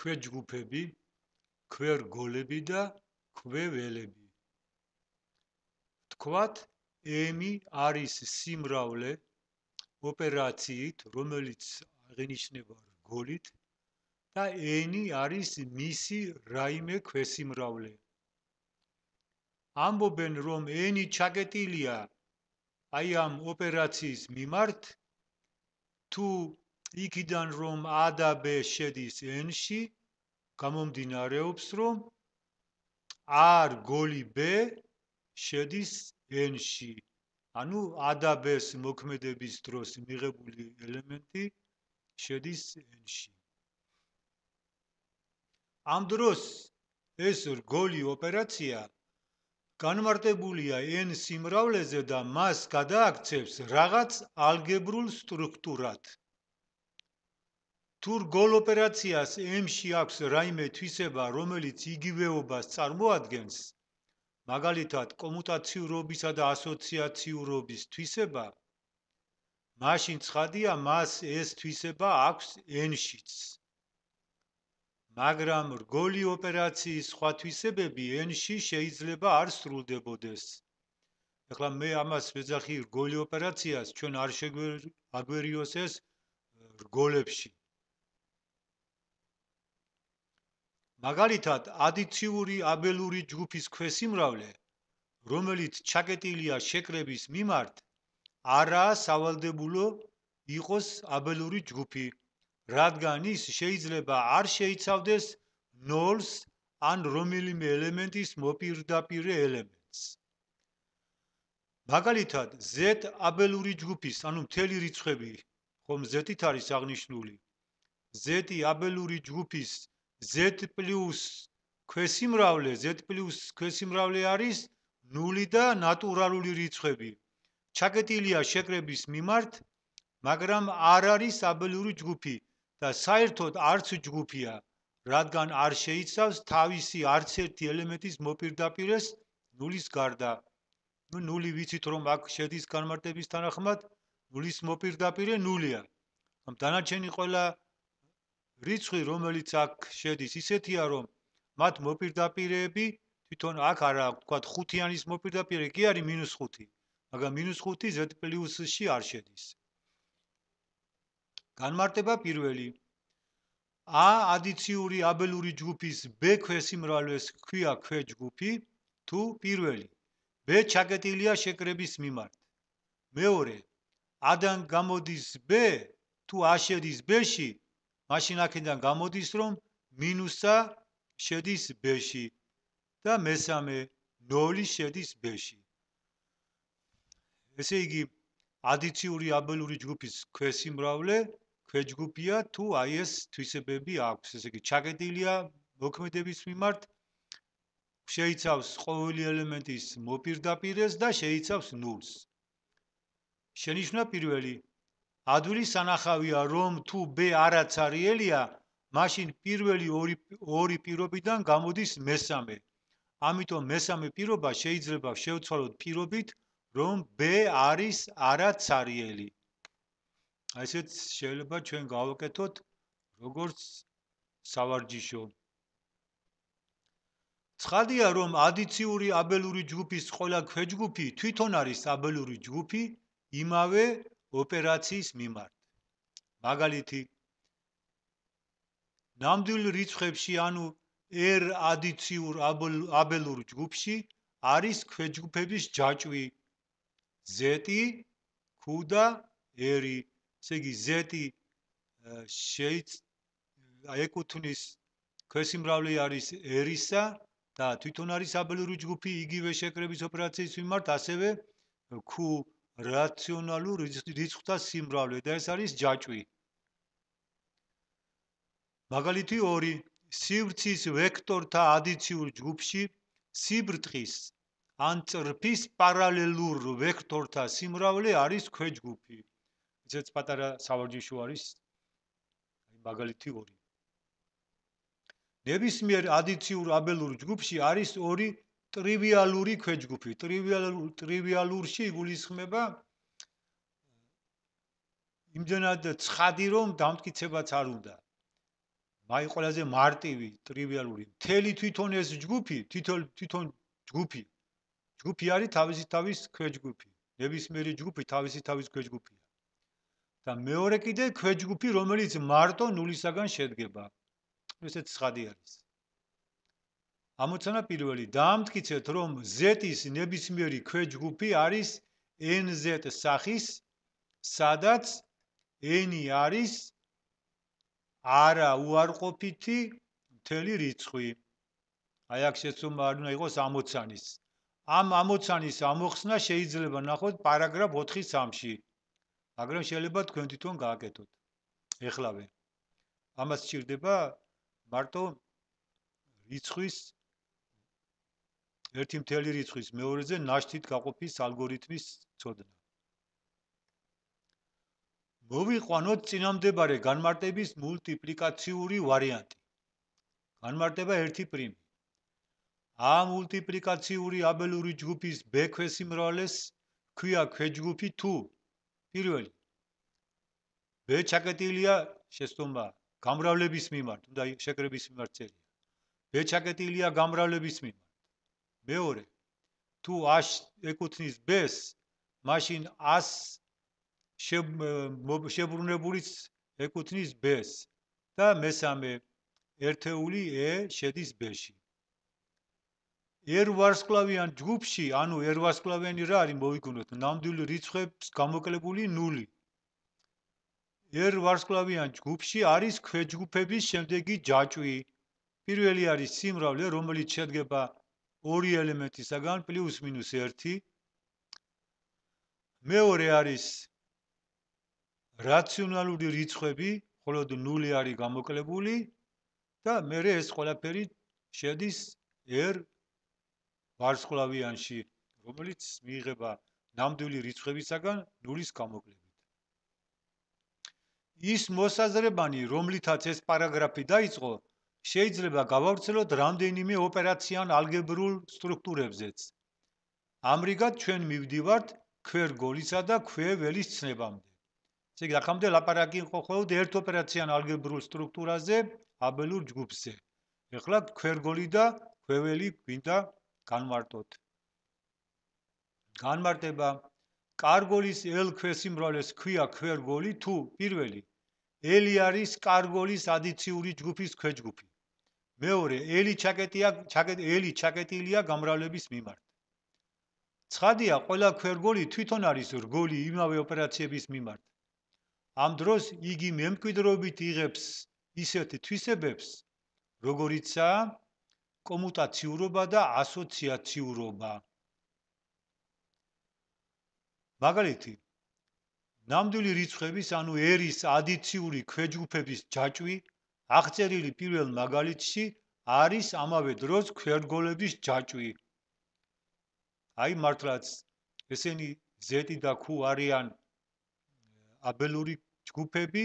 ქვეჯგუფები, ქვერგოლები და ქვეველები. თქვათ, ემი არის სიმრავლე ოპერაციით, რომელიც აღინიშნება რგოლით და ენი არის მისი რაიმე ქვესიმრავლე. ამბობენ, რომ ენი ჩაკეტილია აი ამ ოპერაციის მიმართ თუ იქიდან რომ ა და ბ შედის n-ში გამომდინარეობს რომ r გოლი b შედის n-ში ანუ ა და ბ-ს მოქმედების დროს მიღებული ელემენტი შედის n-ში ამ დროს ეს რგოლი ოპერაცია განმარტებულია n სიმრავლეზე და მას გადააქცევს რაღაც ალგებრულ სტრუქტურად თუ გოლ ოპერაციას M-ში აქვს რაიმე თვისება, რომელიც იგივეობას წარმოადგენს, მაგალითად, კომუტაციურობისა და ასოციაციურობის თვისება, მაშინ ცხადია, მას ეს თვისება აქვს N-შიც. მაგრამ რგოლი ოპერაციის სხვა თვისებები N-ში შეიძლება არ სრულდებოდეს. ახლა მე ამას ვეძახი რგოლი ოპერაციას ჩვენ არ შეგვაგვერიოს ეს რგოლებში. მაგალითად, ადიციური აბელური ჯგუფის ქვესიმრავლე, რომელიც ჩაკეტილია შეკრების მიმართ, არაა სავალდებულო იყოს აბელური ჯგუფი, რადგან ის შეიძლება არ შეიცავდეს 0-ს ან რომელიმე ელემენტის მოპირდაპირე ელემენტს. მაგალითად, Z აბელური ჯგუფის, ანუ მთელი რიცხვები, ხომ Z-ით არის აღნიშნული. Z-ი აბელური ჯგუფის z პლუს ქვესიმრავლე z პლუს ქვესიმრავლე არის 0 და ნატურალური რიცხვები ჩაკეტილია შეკრების მიმართ მაგრამ არ არის აბელური ჯგუფი და საერთოდ არც ჯგუფია რადგან არ შეიცავს თავისი არც ერთი ელემენტის მოპირდაპირეს 0-ის გარდა ნუ 0 ვიცით რომ აქ შედის განმარტების თანახმად 0-ის მოპირდაპირე 0-ია ამ დანარჩენი ყველა რიცხვი რომელიც აქ შედის ისეთია რომ მათ მოპირდაპირეები თვითონ აქ არა თქვა ხუთიანის მოპირდაპირე კი არის -5 მაგრამ -5 z+ -ში არ შედის განმარტება პირველი a ადიციური აბელური ჯგუფის b ქვესიმრავლეს ქვია ქვე ჯგუფი თუ პირველი b ჩაკეტილია შეკრების მიმართ მეორე ადან გამოდის b თუ a შედის b-ში მაშინ აქედან გამოდის რომ მინუსა შედის ბში და მესამე 0 შედის ბში ესე იგი ადიციური აბელური ჯგუფის ქვესიმრავლე ქვეჯგუფია თუ აი ეს თვისებები აქვს ესე იგი ჩაკეტილია მოქმედების მიმართ შეიცავს ყოველი ელემენტის მოპირდაპირეს და შეიცავს ნულს შენიშნა პირველი ადვილი სანახავია რომ თუ ბ არაც არის ელია მაშინ პირველი ორი ორი პირობიდან გამოდის მესამე ამიტომ მესამე პირობა შეიძლება შევცვალოთ პირობით რომ ბ არის არაც არის ელი აი ესეც შეიძლება ჩვენ გავაკეთოთ როგორც სავარჯიშო ცხადია რომ ადიციური აბელური ჯგუფის ყველა ქვეჯგუფი თვითონ არის აბელური ჯგუფი იმავე ოპერაციის მიმართ. მაგალითი ნამდვილ რიცხვებში, ანუ R ადიციურ აბელურ ჯგუფში არის ქვეჯგუფების ჯაჭვი Z, Q და R. ესე იგი Z შეიძლება აეკუთვნის ქვესიმრავლე არის R-ისა და თვითონ არის აბელური ჯგუფი იგივე შეკრების ოპერაციის მიმართ, ასევე Q რაციონალურ რიცხვთა სიმრავლე და ეს არის ჯაჭვი. მაგალითი 2. სივრცის ვექტორთა ადიციურ ჯგუფში სიბრტყის ან წრფის პარალელურ ვექტორთა სიმრავლე არის ქვეჯგუფი. ესეც პატარა სავარჯიშო არის. აი მაგალითი 2. ნებისმიერ ადიციურ აბელურ ჯგუფში არის ტრივიალური ქვეჯგუფი ტრივიალურ ტრივიალურში გულისხმება იმდანად ცხადი რომ დამტკიცებაც არ უნდა აი ყველაზე მარტივი ტრივიალური თელი თვითონ ეს ჯგუფი თვითონ თვითონ ჯგუფი ჯგუფი არის თავისი თავის ქვეჯგუფი ნებისმიერი ჯგუფი თავისი თავის ქვეჯგუფია და მეორე კიდე ქვეჯგუფი რომელიც მარტო ნულისაგან შედგება ესეც ცხადი არის ამოცანა პირველი დაამტკიცეთ რომ ზეთის ნებისმიერი ქვეჯგუფი არის nz სახის სადაც n არის არა უარყოფითი მთელი რიცხვი აი აქ შეცუმა არ უნდა იყოს ამოცანის ამ ამოცანის ამოხსნა შეიძლება ნახოთ პარაგრაფ 4 სამში მაგრამ შეიძლება თქვენ თვითონ გააკეთოთ ეხლავე ამას ჭირდება მარტო რიცხვის ერთი მთელი რიცხვის მეორეზე ნაშთით გაყოფის ალგორითმის ცოდნა. მოვიყვანოთ წინამდებარე განმარტების მულტიპლიკაციური ვარიანტი. განმარტება 1'. ა მულტიპლიკაციური აბელური ჯგუფის b ქვესიმრავლეს ქვია ქვეჯგუფი თუ პირველი b ჩაკეტილია შეცდომა გამრავლების მიმართ, უნდა შეკრების მიმართ წერია. b ჩაკეტილია გამრავლების მიმართ მეორე თუ h ეკუთნის b-ს მაშინ as შებრუნებულიც ეკუთნის b-ს და მესამე ერთეული e შედის b-ში ერვარსკლავიან ჯგუფში ანუ ერვარსკლავენი რა არის მოიგონოთ ნამდვილი რიცხვის გამოკლებული 0 ერვარსკლავიან ჯგუფში არის ქვეჯგუფების შემდეგი ჯაჭვი პირველი არის სიმრავლე რომელიც შედგება 0 ორი ელემენტისაგან პლუს მინუს 1 მეორე არის რაციონალური რიცხვები, ხოლო 0 არის გამოკლებული და მე რე ეს ყველაფერი შედის r ვარსკვლავიანში, რომელიც მიიღება ნამდვილი რიცხვებისაგან 0-ის გამოკლებით. ის მოსაზრებანი, რომლითაც ეს პარაგრაფი დაიწყო, შეიძლება გავავრცელოთ რამდენიმე ოპერაციან ალგებრულ სტრუქტურებზეც. ამრიგად ჩვენ მივდივართ ქვერგოლისა და ქვეველის ცნებამდე. ესე იგი, ახამდე ლაპარაკი იყო ხოლმე ერთ ოპერაციან ალგებრულ სტრუქტურაზე, აბელურ ჯგუფზე. ეხლა ქვერგოლი და ქვეველი გვინდა განმარტოთ. განმარტება კარგოლის L ქვესიმბროლეს ქვია ქვერგოლი თუ პირველი L არის კარგოლის ადიციური ჯგუფის ქვეჯგუფი. მეორე ელი ჩაკეტია ჩაკეტი ელი ჩაკეტილია გამრავლების მიმართ ცხადია ყველა ქერგოლი თვითონ არის რგოლი იმავე ოპერაციების მიმართ ამ დროს იგი მემკვიდრობით იღებს ისეთ თვისებებს როგორიცაა კომუტაციურობა და ასოციაციურობა მაგალითი ნამდვილი რიცხვების ანუ ერის ადიციური ქვეჯგუფების ჯაჭვი აღწერილი პირველ მაგალითში არის ამავე დროს ქვერგოლების ჯაჭვი. აი მართლაც ესენი ზეტი და ქუ არიან აბელური ჯგუფები,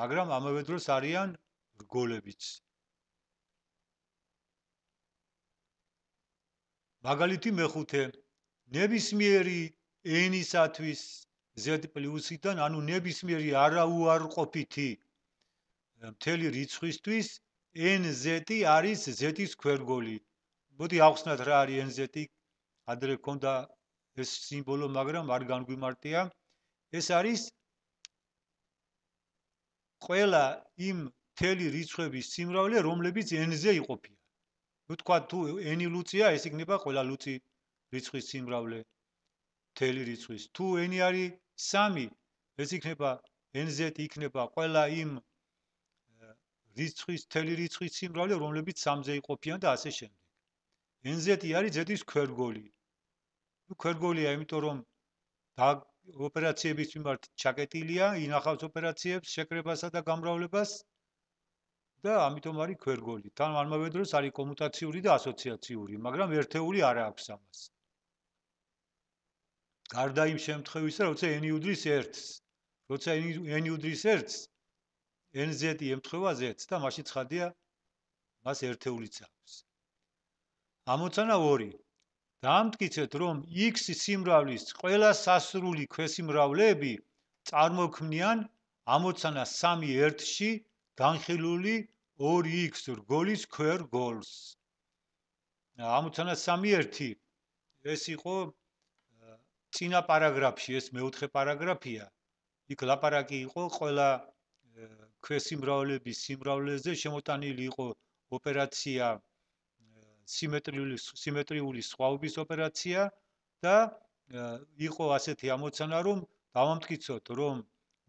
მაგრამ ამავე დროს არიან რგოლებიც. მაგალითი მეხუთე ნებისმიერი ენისათვის ზეტ პლუსიდან, ანუ ნებისმიერი არაუარყოფითი მთელი რიცხვისთვის NZ-ი არის Z-ის ქვერგოლი. მოდი ახსნათ რა არის NZ-ი. ადრე ქონდა ეს სიმბოლო, მაგრამ არ განგვიმარტია. ეს არის ყველა იმ მთელი რიცხვების სიმრავლე, რომლებიც NZ-ზე იყოფა. ნუ თქვა თუ N-ი ლუციაა, ეს იქნება ყველა ლუცი რიცხვის სიმრავლე მთელი რიცხვის. თუ N-ი არის 3, ეს იქნება NZ-ი იქნება ყველა იმ რიცხვის თელი რიცხვის სიმრავლე რომლებიც სამზე იყოფიან და ასე შემდეგ ნზეთი არის ზეთის ქერგოლი ნუ ქერგოლია იმიტომ რომ და ოპერაციების მიმართ ჩაკეტილია ინახავს ოპერაციებს შეკრებასა და გამრავლებას და ამიტომ არის ქერგოლი თან ამავე დროს არის კომუტაციური და ასოციაციური მაგრამ ერთეული არ აქვს ამას გარდა იმ შემთხვევისა როცა n-ს 1 როცა n-ს 1 nz-ი e ემთხვევა z-ს და მასში ცხადია მას ერთეულიც აქვს. ამოცანა 2. დაამტკიცეთ, რომ x სიმრავლის ყველა სასრული ქვესიმრავლეები წარმოქმნიან ამოცანა 3 1-ში განხილული 2x რგოლის ქვერ გოლს. ამოცანა 3 1 ეს იყო წინა პარაგრაფში ეს მეოთხე პარაგრაფია. იქ ლაპარაკი იყო ყველა ქვესიმრავლების სიმრავლეზე შემოტანილი იყო ოპერაცია სიმეტრიული სიმეტრიული სხვაობის ოპერაცია და იყო ასეთი ამოცანა რომ დავამტკიცოთ რომ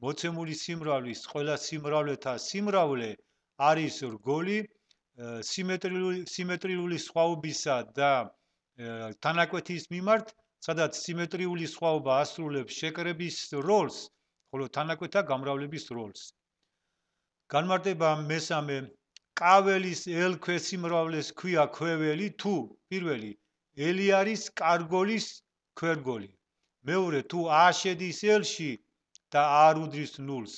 მოცემული სიმრავლის ყველა სიმრავლეთა სიმრავლე არის რგოლი სიმეტრიული სიმეტრიული სხვაობისა და თანაკვეთის მიმართ სადაც სიმეტრიული სხვაობა ასრულებს შეკრების როლს ხოლო თანაკვეთა გამრავლების როლს განმარტება მესამე კაველის ელქვესიმრავლეს ქვია ქველი თუ პირველი ელი არის კარგოლის ქერგოლი მეორე თუ ა შედის ელში და არ უდრის ნულს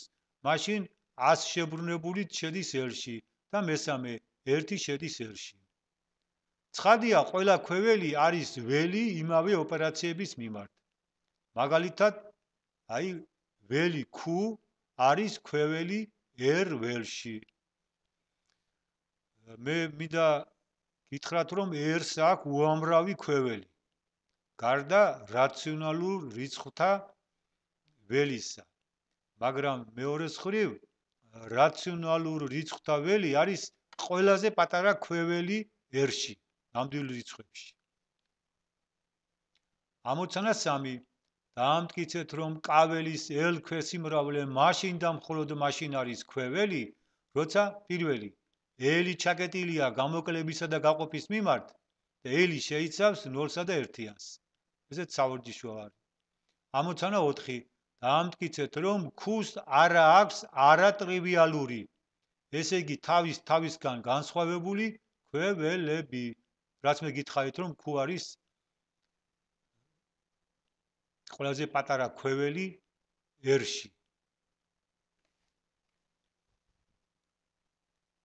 მაშინ ას შებრუნებული შედის ელში და მესამე ერთი შედის ელში ცხადია ყველა ქველი არის ველი იმავე ოპერაციების მიმართ მაგალითად აი ველი ქუ არის ქველი ერველში მე მინდა გითხრათ რომ ერს აქვს უამრავი ქვეველი გარდა რაციონალურ რიცხვთა ველისა მაგრამ მეორეს ხრივ რაციონალურ რიცხვთა ველი არის ყველაზე პატარა ქვეველი ერში ნამდვილ რიცხვებში ამოცანა 3 დაამტკიცეთ, რომ ყველის ელქვეს იმრავლე მაშინ და მხოლოდ მაშინ არის ქველი, როცა პირველი ელი ჩაკეტილია გამოკლებისა და გაყოფის მიმართ და ელი შეიცავს 0-სა და 1-იანს. ესეც საორჯიშო არის. ამოცანა 4. დაამტკიცეთ, რომ ქუს არა აქვს არატრივიალური. ესე იგი, თავის თავისგან განსხვავებული ქველები. რაც მე გითხარით, რომ ქუ არის ყველაზე პატარა ქვეველი ერში